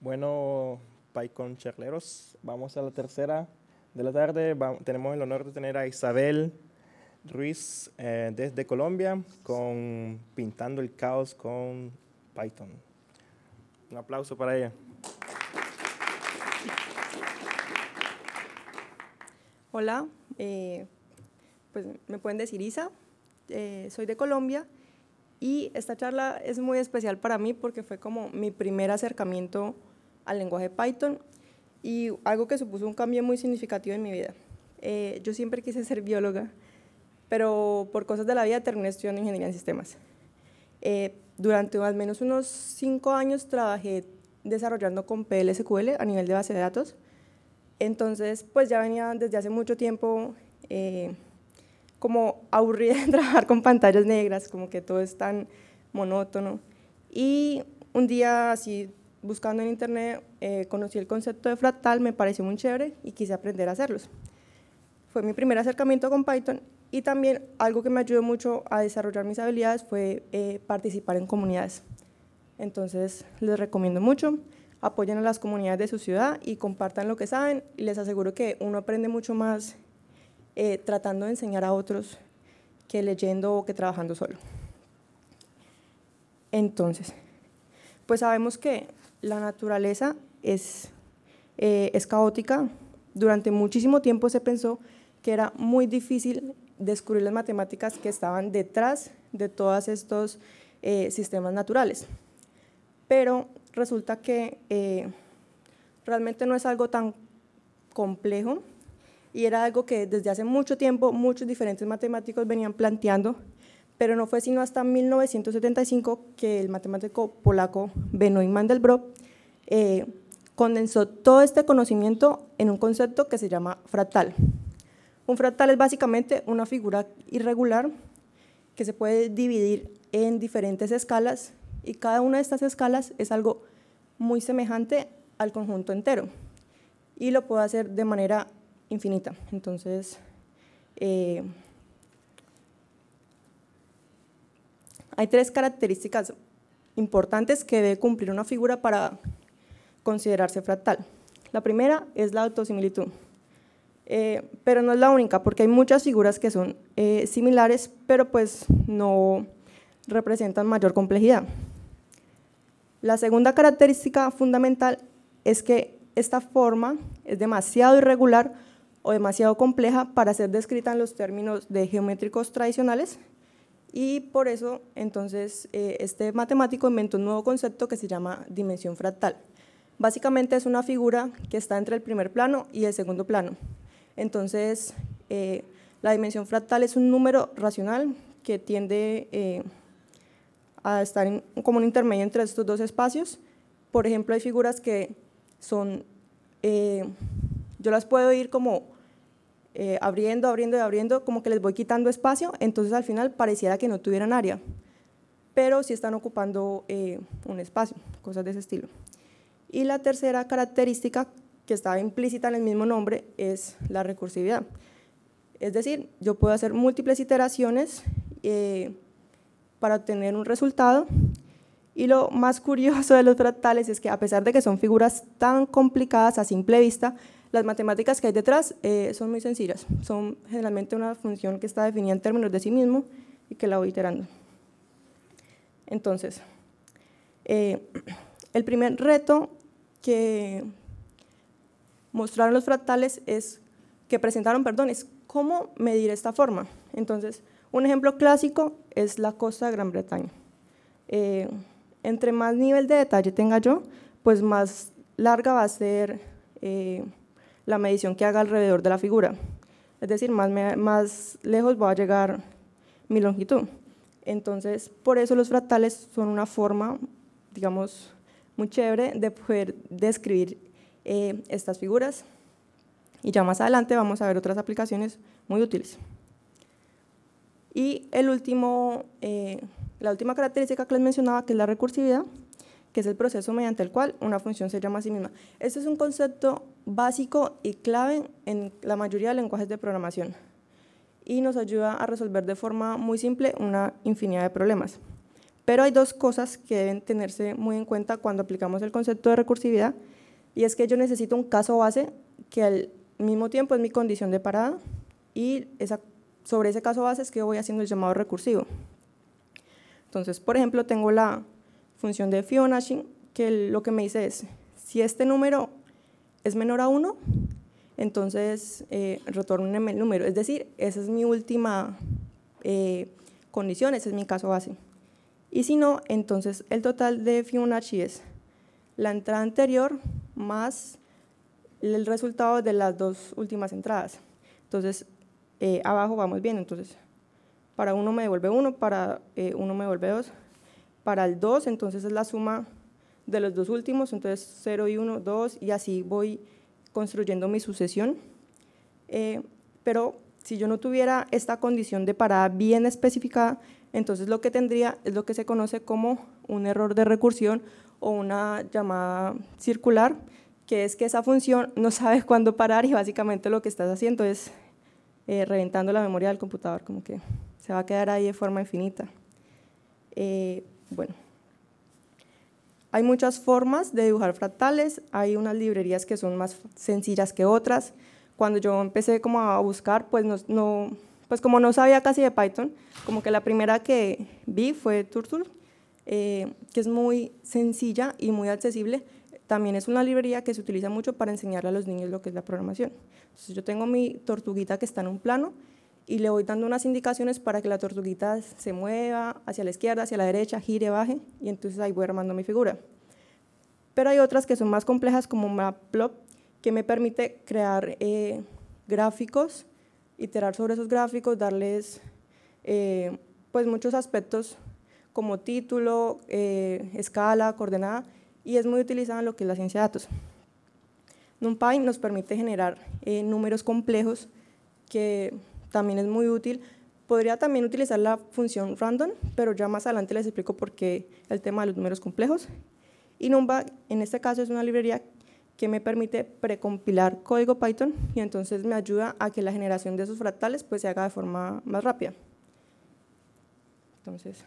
Bueno, Python Charleros, vamos a la tercera de la tarde. tenemos el honor de tener a Isabel Ruiz eh, desde Colombia con Pintando el Caos con Python. Un aplauso para ella. Hola, eh, pues me pueden decir Isa, eh, soy de Colombia y esta charla es muy especial para mí porque fue como mi primer acercamiento al lenguaje Python y algo que supuso un cambio muy significativo en mi vida. Eh, yo siempre quise ser bióloga, pero por cosas de la vida terminé estudiando ingeniería en sistemas. Eh, durante al menos unos cinco años trabajé desarrollando con PLSQL a nivel de base de datos. Entonces, pues ya venía desde hace mucho tiempo eh, como aburrida de trabajar con pantallas negras, como que todo es tan monótono. Y un día así buscando en internet eh, conocí el concepto de fractal, me pareció muy chévere y quise aprender a hacerlos. Fue mi primer acercamiento con Python y también algo que me ayudó mucho a desarrollar mis habilidades fue eh, participar en comunidades. Entonces les recomiendo mucho, apoyen a las comunidades de su ciudad y compartan lo que saben y les aseguro que uno aprende mucho más eh, tratando de enseñar a otros que leyendo o que trabajando solo. Entonces, pues sabemos que la naturaleza es, eh, es caótica. Durante muchísimo tiempo se pensó que era muy difícil descubrir las matemáticas que estaban detrás de todos estos eh, sistemas naturales. Pero resulta que eh, realmente no es algo tan complejo y era algo que desde hace mucho tiempo muchos diferentes matemáticos venían planteando, pero no fue sino hasta 1975 que el matemático polaco Benoit Mandelbrot eh, condensó todo este conocimiento en un concepto que se llama fractal. Un fractal es básicamente una figura irregular que se puede dividir en diferentes escalas y cada una de estas escalas es algo muy semejante al conjunto entero y lo puedo hacer de manera infinita. Entonces, eh, hay tres características importantes que debe cumplir una figura para considerarse fractal. La primera es la autosimilitud, eh, pero no es la única, porque hay muchas figuras que son eh, similares, pero pues no representan mayor complejidad. La segunda característica fundamental es que esta forma es demasiado irregular o demasiado compleja para ser descrita en los términos de geométricos tradicionales y por eso entonces eh, este matemático inventó un nuevo concepto que se llama dimensión fractal. Básicamente es una figura que está entre el primer plano y el segundo plano. Entonces, eh, la dimensión fractal es un número racional que tiende eh, a estar como un intermedio entre estos dos espacios. Por ejemplo, hay figuras que son, yo las puedo ir como eh, abriendo, abriendo y abriendo, como que les voy quitando espacio, entonces al final pareciera que no tuvieran área, pero sí están ocupando eh, un espacio, cosas de ese estilo. Y la tercera característica que está implícita en el mismo nombre es la recursividad. Es decir, yo puedo hacer múltiples iteraciones eh, para obtener un resultado y lo más curioso de los fractales es que a pesar de que son figuras tan complicadas a simple vista, las matemáticas que hay detrás eh, son muy sencillas, son generalmente una función que está definida en términos de sí mismo y que la voy iterando. Entonces, eh, el primer reto que mostraron los fractales es, que presentaron, perdón, es cómo medir esta forma. Entonces, un ejemplo clásico es la costa de Gran Bretaña. Eh, entre más nivel de detalle tenga yo, pues más larga va a ser la medición que haga alrededor de la figura. Es decir, más, más lejos va a llegar mi longitud. Entonces, por eso los fractales son una forma, digamos, muy chévere de poder describir eh, estas figuras. Y ya más adelante vamos a ver otras aplicaciones muy útiles. Y el último, eh, la última característica que les mencionaba, que es la recursividad, que es el proceso mediante el cual una función se llama a sí misma. Este es un concepto básico y clave en la mayoría de lenguajes de programación y nos ayuda a resolver de forma muy simple una infinidad de problemas. Pero hay dos cosas que deben tenerse muy en cuenta cuando aplicamos el concepto de recursividad y es que yo necesito un caso base que al mismo tiempo es mi condición de parada y sobre ese caso base es que voy haciendo el llamado recursivo. Entonces, por ejemplo, tengo la función de Fibonacci que lo que me dice es si este número es menor a 1, entonces eh, el número. Es decir, esa es mi última eh, condición, ese es mi caso base. Y si no, entonces el total de Fibonacci es la entrada anterior más el resultado de las dos últimas entradas. Entonces, eh, abajo vamos bien. Entonces, para 1 me devuelve 1, para 1 eh, me devuelve 2. Para el 2, entonces es la suma de los dos últimos, entonces 0 y 1, 2, y así voy construyendo mi sucesión. Eh, pero si yo no tuviera esta condición de parada bien especificada, entonces lo que tendría es lo que se conoce como un error de recursión o una llamada circular, que es que esa función no sabe cuándo parar y básicamente lo que estás haciendo es eh, reventando la memoria del computador, como que se va a quedar ahí de forma infinita. Eh, bueno. Hay muchas formas de dibujar fractales, hay unas librerías que son más sencillas que otras. Cuando yo empecé como a buscar, pues, no, pues como no sabía casi de Python, como que la primera que vi fue Turtle, eh, que es muy sencilla y muy accesible. También es una librería que se utiliza mucho para enseñarle a los niños lo que es la programación. Entonces yo tengo mi tortuguita que está en un plano y le voy dando unas indicaciones para que la tortuguita se mueva hacia la izquierda, hacia la derecha, gire, baje, y entonces ahí voy armando mi figura. Pero hay otras que son más complejas como Matplot, que me permite crear eh, gráficos, iterar sobre esos gráficos, darles eh, pues muchos aspectos como título, eh, escala, coordenada, y es muy utilizada en lo que es la ciencia de datos. NumPy nos permite generar números complejos que también es muy útil. Podría también utilizar la función random, pero ya más adelante les explico por qué el tema de los números complejos. Y Numba, en este caso, es una librería que me permite precompilar código Python y entonces me ayuda a que la generación de esos fractales pues, se haga de forma más rápida. Entonces,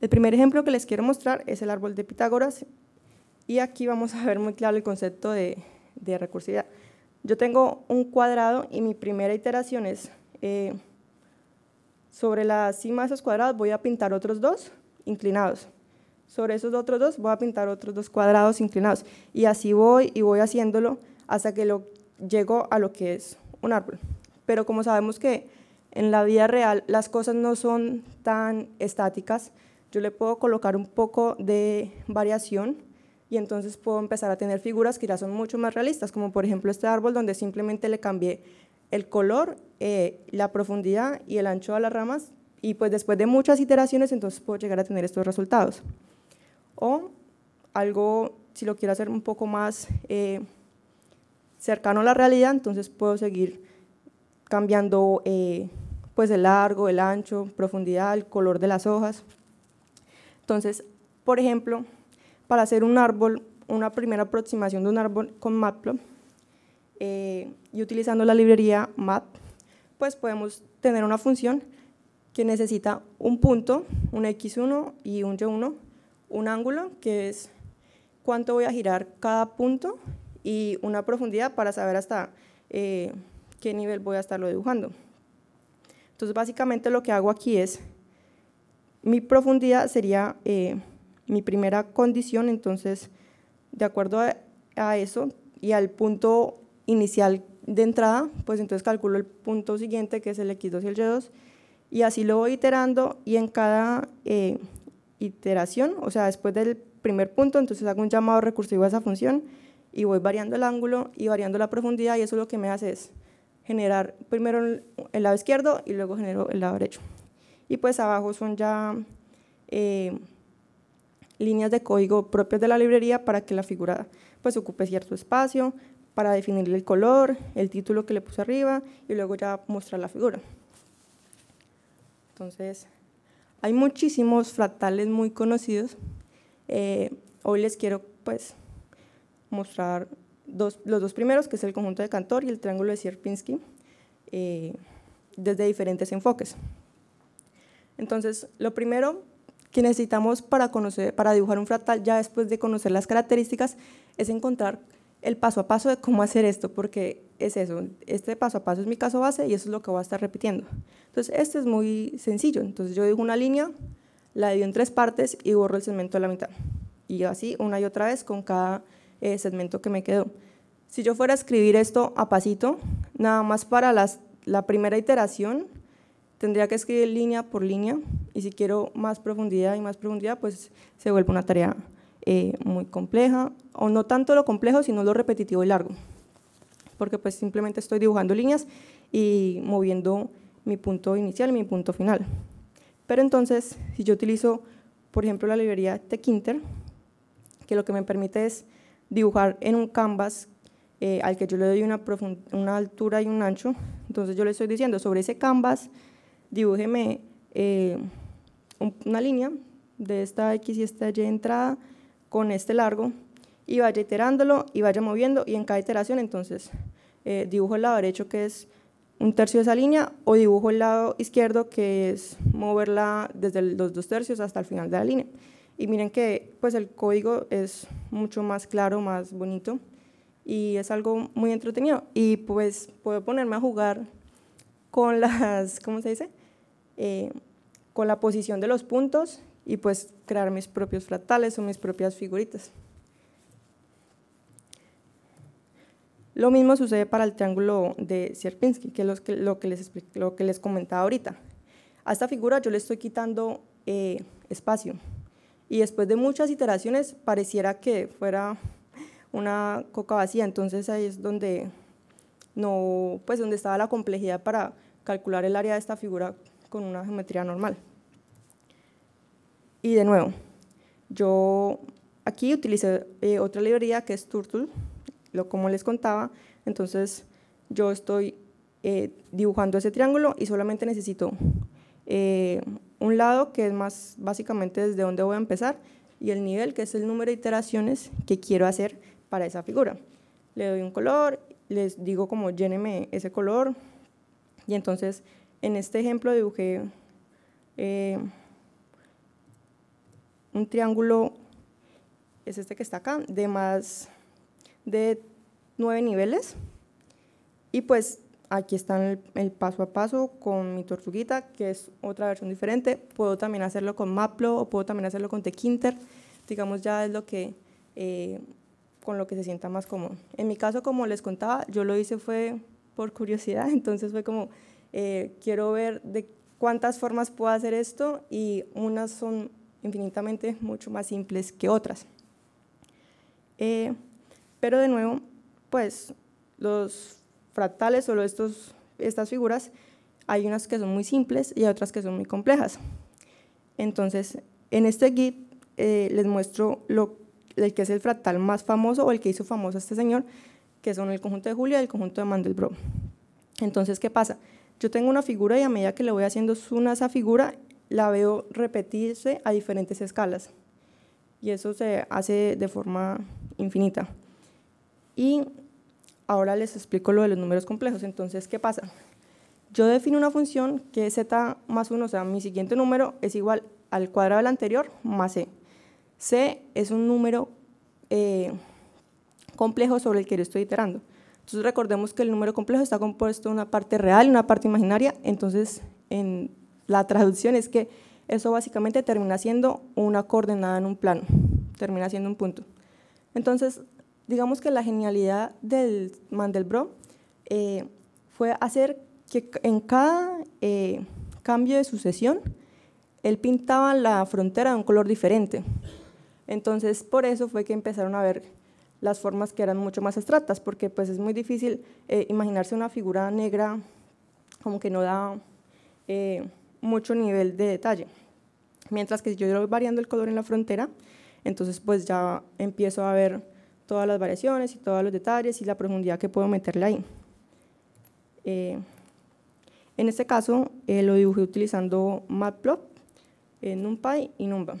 el primer ejemplo que les quiero mostrar es el árbol de Pitágoras y aquí vamos a ver muy claro el concepto de, de recursividad. Yo tengo un cuadrado y mi primera iteración es eh, sobre la cima de esos cuadrados voy a pintar otros dos inclinados. Sobre esos otros dos voy a pintar otros dos cuadrados inclinados. Y así voy y voy haciéndolo hasta que lo, llego a lo que es un árbol. Pero como sabemos que en la vida real las cosas no son tan estáticas, yo le puedo colocar un poco de variación y entonces puedo empezar a tener figuras que ya son mucho más realistas, como por ejemplo este árbol donde simplemente le cambié el color, eh, la profundidad y el ancho de las ramas y pues después de muchas iteraciones entonces puedo llegar a tener estos resultados. O algo, si lo quiero hacer un poco más eh, cercano a la realidad, entonces puedo seguir cambiando eh, pues el largo, el ancho, profundidad, el color de las hojas. Entonces, por ejemplo, para hacer un árbol, una primera aproximación de un árbol con Matplot eh, y utilizando la librería Mat, pues podemos tener una función que necesita un punto, un x1 y un y1, un ángulo que es cuánto voy a girar cada punto y una profundidad para saber hasta eh, qué nivel voy a estarlo dibujando. Entonces básicamente lo que hago aquí es, mi profundidad sería eh, mi primera condición, entonces, de acuerdo a, eso y al punto inicial de entrada, pues entonces calculo el punto siguiente, que es el X2 y el Y2, y así lo voy iterando y en cada eh, iteración, o sea, después del primer punto, entonces hago un llamado recursivo a esa función y voy variando el ángulo y variando la profundidad y eso lo que me hace es generar primero el lado izquierdo y luego genero el lado derecho. Y pues abajo son ya... Eh, líneas de código propias de la librería para que la figura pues ocupe cierto espacio, para definirle el color, el título que le puse arriba y luego ya mostrar la figura. Entonces, hay muchísimos fractales muy conocidos. Eh, hoy les quiero pues mostrar los dos primeros, que es el conjunto de Cantor y el triángulo de Sierpinski, eh, desde diferentes enfoques. Entonces, lo primero que necesitamos para, conocer, para dibujar un fractal ya después de conocer las características es encontrar el paso a paso de cómo hacer esto, porque es eso, este paso a paso es mi caso base y eso es lo que voy a estar repitiendo. Entonces, este es muy sencillo, entonces yo dibujo una línea, la divido en tres partes y borro el segmento de la mitad. Y así una y otra vez con cada eh, segmento que me quedó. Si yo fuera a escribir esto a pasito, nada más para las, la primera iteración, tendría que escribir línea por línea y si quiero más profundidad y más profundidad, pues se vuelve una tarea eh, muy compleja, o no tanto lo complejo, sino lo repetitivo y largo, porque pues simplemente estoy dibujando líneas y moviendo mi punto inicial y mi punto final. Pero entonces, si yo utilizo, por ejemplo, la librería Tkinter, que lo que me permite es dibujar en un canvas eh, al que yo le doy una, una altura y un ancho, entonces yo le estoy diciendo, sobre ese canvas, dibújeme eh, una línea de esta X y esta Y entrada con este largo y vaya iterándolo y vaya moviendo y en cada iteración entonces eh, dibujo el lado derecho que es un tercio de esa línea o dibujo el lado izquierdo que es moverla desde los dos tercios hasta el final de la línea. Y miren que pues el código es mucho más claro, más bonito y es algo muy entretenido. Y pues puedo ponerme a jugar con las, ¿cómo se dice? Eh, con la posición de los puntos y pues crear mis propios fractales o mis propias figuritas. Lo mismo sucede para el triángulo de Sierpinski, que es lo que, les, lo que les comentaba ahorita. A esta figura yo le estoy quitando eh, espacio y después de muchas iteraciones pareciera que fuera una coca vacía, entonces ahí es donde, no, pues donde estaba la complejidad para calcular el área de esta figura con una geometría normal. Y de nuevo, yo aquí utilicé eh, otra librería que es Turtle, lo, como les contaba. Entonces, yo estoy eh, dibujando ese triángulo y solamente necesito eh, un lado que es más básicamente desde donde voy a empezar y el nivel que es el número de iteraciones que quiero hacer para esa figura. Le doy un color, les digo como lléneme ese color y entonces en este ejemplo dibujé un triángulo, es este que está acá, de más de nueve niveles. Y pues aquí está el, paso a paso con mi tortuguita, que es otra versión diferente. Puedo también hacerlo con Maplo o puedo también hacerlo con Tequinter. Digamos, ya es lo que, eh, con lo que se sienta más común. En mi caso, como les contaba, yo lo hice fue por curiosidad, entonces fue como, eh, quiero ver de cuántas formas puedo hacer esto y unas son infinitamente mucho más simples que otras. Eh, pero de nuevo, pues los fractales o estos, estas figuras, hay unas que son muy simples y otras que son muy complejas. Entonces, en este GIF eh, les muestro lo, el que es el fractal más famoso o el que hizo famoso a este señor, que son el conjunto de Julia y el conjunto de Mandelbrot. Entonces, ¿qué pasa? Yo tengo una figura y a medida que le voy haciendo zoom a esa figura, la veo repetirse a diferentes escalas. Y eso se hace de forma infinita. Y ahora les explico lo de los números complejos. Entonces, ¿qué pasa? Yo defino una función que es z más 1, o sea, mi siguiente número es igual al cuadrado del anterior más c. c es un número eh, complejo sobre el que yo estoy iterando. Entonces recordemos que el número complejo está compuesto de una parte real y una parte imaginaria, entonces en la traducción es que eso básicamente termina siendo una coordenada en un plano, termina siendo un punto. Entonces, digamos que la genialidad del Mandelbrot eh, fue hacer que en cada eh, cambio de sucesión, él pintaba la frontera de un color diferente. Entonces, por eso fue que empezaron a ver las formas que eran mucho más abstractas, porque pues es muy difícil eh, imaginarse una figura negra como que no da mucho nivel de detalle. Mientras que si yo voy variando el color en la frontera, entonces pues ya empiezo a ver todas las variaciones y todos los detalles y la profundidad que puedo meterle ahí. Eh, en este caso eh, lo dibujé utilizando Matplot, NumPy y Numba.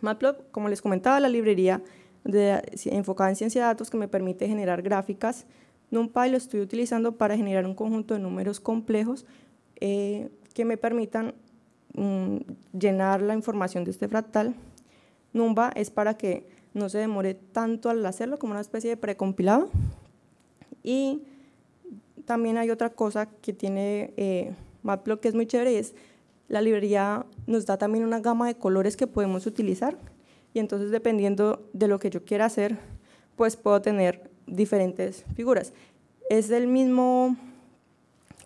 Matplot, como les comentaba, la librería de, enfocada en ciencia de datos que me permite generar gráficas. NumPy lo estoy utilizando para generar un conjunto de números complejos eh, que me permitan mm, llenar la información de este fractal. Numba es para que no se demore tanto al hacerlo, como una especie de precompilado. Y también hay otra cosa que tiene eh, que es muy chévere, es la librería nos da también una gama de colores que podemos utilizar. Y entonces, dependiendo de lo que yo quiera hacer, pues puedo tener diferentes figuras. Es el mismo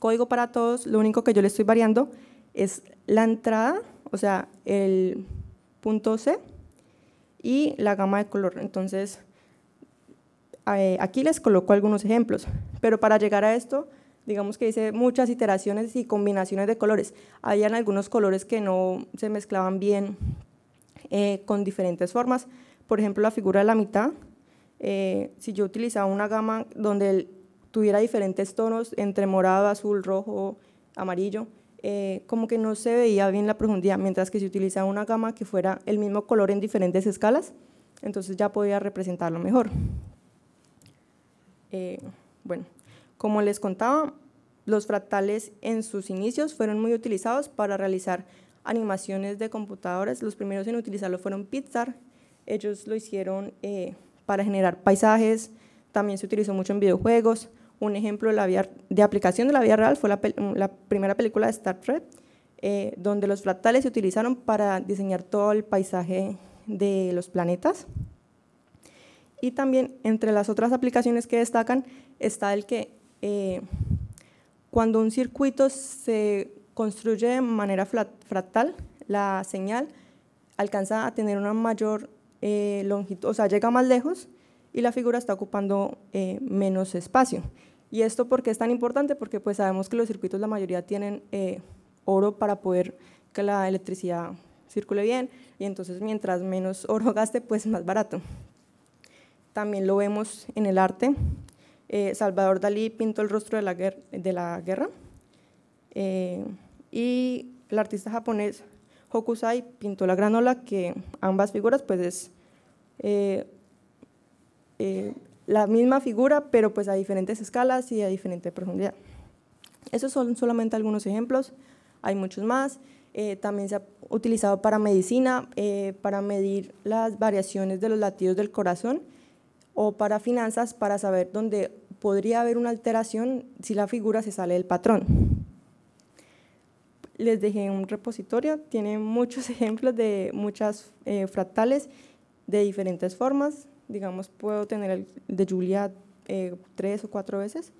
código para todos, lo único que yo le estoy variando es la entrada, o sea, el punto C y la gama de color. Entonces, eh, aquí les coloco algunos ejemplos, pero para llegar a esto, digamos que hice muchas iteraciones y combinaciones de colores. Habían algunos colores que no se mezclaban bien eh, con diferentes formas. Por ejemplo, la figura de la mitad, eh, si yo utilizaba una gama donde el, tuviera diferentes tonos entre morado, azul, rojo, amarillo, eh, como que no se veía bien la profundidad, mientras que si utilizaba una gama que fuera el mismo color en diferentes escalas, entonces ya podía representarlo mejor. Eh, bueno, como les contaba, los fractales en sus inicios fueron muy utilizados para realizar animaciones de computadoras. Los primeros en utilizarlo fueron Pixar. Ellos lo hicieron eh, para generar paisajes. También se utilizó mucho en videojuegos. Un ejemplo de, aplicación de la vía real fue la, primera película de Star Trek, eh, donde los fractales se utilizaron para diseñar todo el paisaje de los planetas. Y también entre las otras aplicaciones que destacan está el que eh, cuando un circuito se construye de manera fractal, la señal alcanza a tener una mayor eh, longitud, o sea, llega más lejos y la figura está ocupando eh, menos espacio. ¿Y esto por qué es tan importante? Porque pues sabemos que los circuitos la mayoría tienen eh, oro para poder que la electricidad circule bien y entonces mientras menos oro gaste, pues más barato. También lo vemos en el arte. Eh, Salvador Dalí pintó el rostro de la, guerra, de la guerra y el artista japonés Hokusai pintó la ola que ambas figuras pues es eh, eh, la misma figura, pero pues a diferentes escalas y a diferente profundidad. Esos son solamente algunos ejemplos, hay muchos más. Eh, también se ha utilizado para medicina, eh, para medir las variaciones de los latidos del corazón o para finanzas, para saber dónde podría haber una alteración si la figura se sale del patrón. Les dejé un repositorio, tiene muchos ejemplos de muchas fractales de diferentes formas, digamos, puedo tener el de Julia eh, tres o cuatro veces.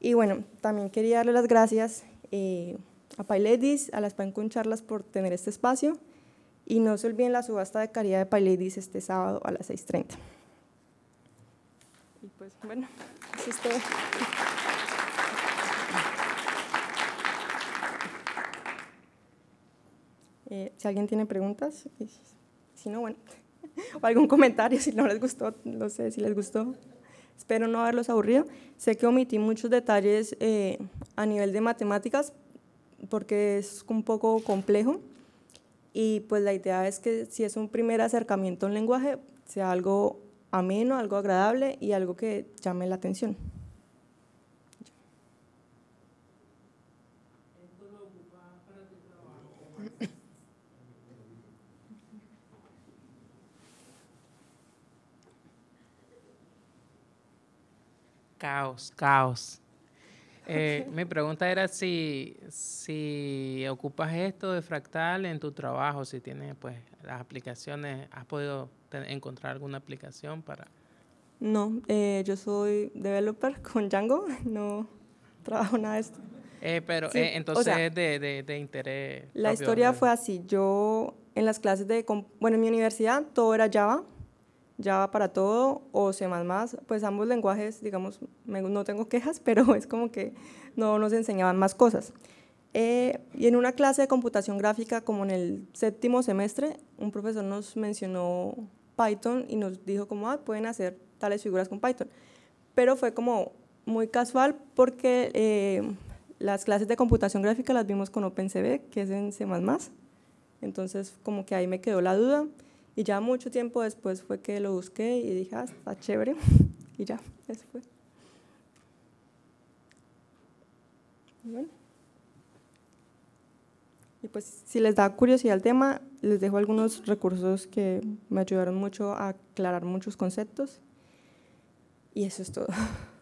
Y bueno, también quería darle las gracias eh, a PyLadies, a las con Charlas por tener este espacio. Y no se olviden la subasta de caridad de PyLadies este sábado a las 6.30. Y pues bueno, eso es todo. Eh, si alguien tiene preguntas, pues, si no, bueno. o algún comentario si no les gustó, no sé si les gustó. Espero no haberlos aburrido. Sé que omití muchos detalles eh, a nivel de matemáticas porque es un poco complejo y pues la idea es que si es un primer acercamiento al lenguaje sea algo ameno, algo agradable y algo que llame la atención. Caos, caos. Eh, mi pregunta era si, si ocupas esto de fractal en tu trabajo, si tienes pues las aplicaciones, ¿has podido encontrar alguna aplicación para...? No, eh, yo soy developer con Django, no trabajo nada de esto. Eh, pero entonces es de, interés. La historia fue así, yo en las clases de... Bueno, en mi universidad todo era Java, Java para todo o C++, pues ambos lenguajes, digamos, no tengo quejas, pero es como que no nos enseñaban más cosas. Eh, y en una clase de computación gráfica, como en el séptimo semestre, un profesor nos mencionó Python y nos dijo como, ah, pueden hacer tales figuras con Python. Pero fue como muy casual porque eh, las clases de computación gráfica las vimos con OpenCV, que es en C++. Entonces, como que ahí me quedó la duda. Y ya mucho tiempo después fue que lo busqué y dije, ah, está chévere. y ya, eso fue. Y Y pues si les da curiosidad el tema, les dejo algunos recursos que me ayudaron mucho a aclarar muchos conceptos. Y eso es todo.